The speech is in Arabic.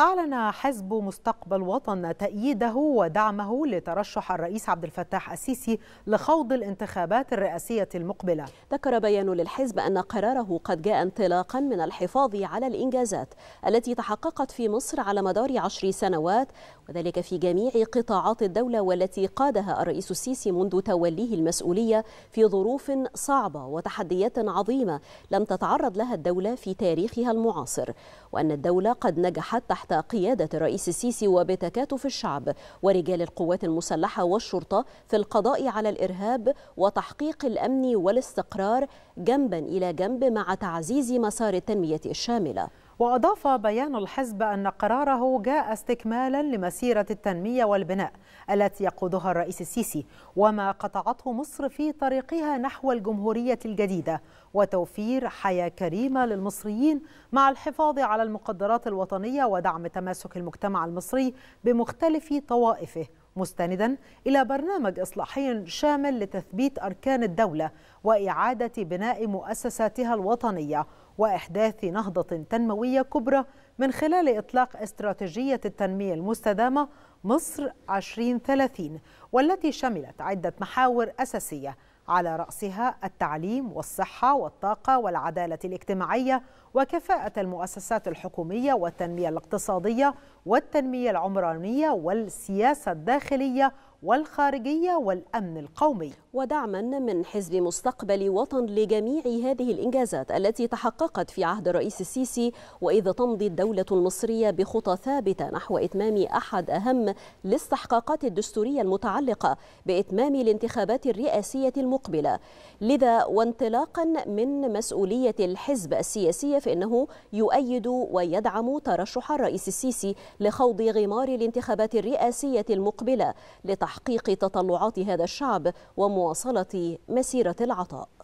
أعلن حزب مستقبل وطن تأييده ودعمه لترشح الرئيس عبد الفتاح السيسي لخوض الانتخابات الرئاسية المقبلة. ذكر بيان للحزب أن قراره قد جاء انطلاقا من الحفاظ على الإنجازات التي تحققت في مصر على مدار عشر سنوات وذلك في جميع قطاعات الدولة والتي قادها الرئيس السيسي منذ توليه المسؤولية في ظروف صعبة وتحديات عظيمة لم تتعرض لها الدولة في تاريخها المعاصر وأن الدولة قد نجحت تحت تحت قيادة الرئيس السيسي وبتكاتف الشعب ورجال القوات المسلحة والشرطة في القضاء على الإرهاب وتحقيق الأمن والاستقرار جنبا إلى جنب مع تعزيز مسار التنمية الشاملة وأضاف بيان الحزب أن قراره جاء استكمالا لمسيرة التنمية والبناء التي يقودها الرئيس السيسي وما قطعته مصر في طريقها نحو الجمهورية الجديدة وتوفير حياة كريمة للمصريين مع الحفاظ على المقدرات الوطنية ودعم تماسك المجتمع المصري بمختلف طوائفه مستندا الى برنامج اصلاحي شامل لتثبيت اركان الدوله واعاده بناء مؤسساتها الوطنيه وإحداث نهضة تنموية كبرى من خلال إطلاق استراتيجية التنمية المستدامة مصر 2030 والتي شملت عدة محاور أساسية على رأسها التعليم والصحة والطاقة والعدالة الاجتماعية وكفاءة المؤسسات الحكومية والتنمية الاقتصادية والتنمية العمرانية والسياسة الداخلية والخارجية والأمن القومي ودعما من حزب مستقبل وطن لجميع هذه الإنجازات التي تحققت في عهد الرئيس السيسي وإذا تمضي الدولة المصرية بخطى ثابتة نحو إتمام أحد أهم الاستحقاقات الدستورية المتعلقة بإتمام الانتخابات الرئاسية المقبلة لذا وانطلاقا من مسؤولية الحزب السياسي فإنه يؤيد ويدعم ترشح الرئيس السيسي لخوض غمار الانتخابات الرئاسية المقبلة لتحقيق لتحقيق تطلعات هذا الشعب ومواصلة مسيرة العطاء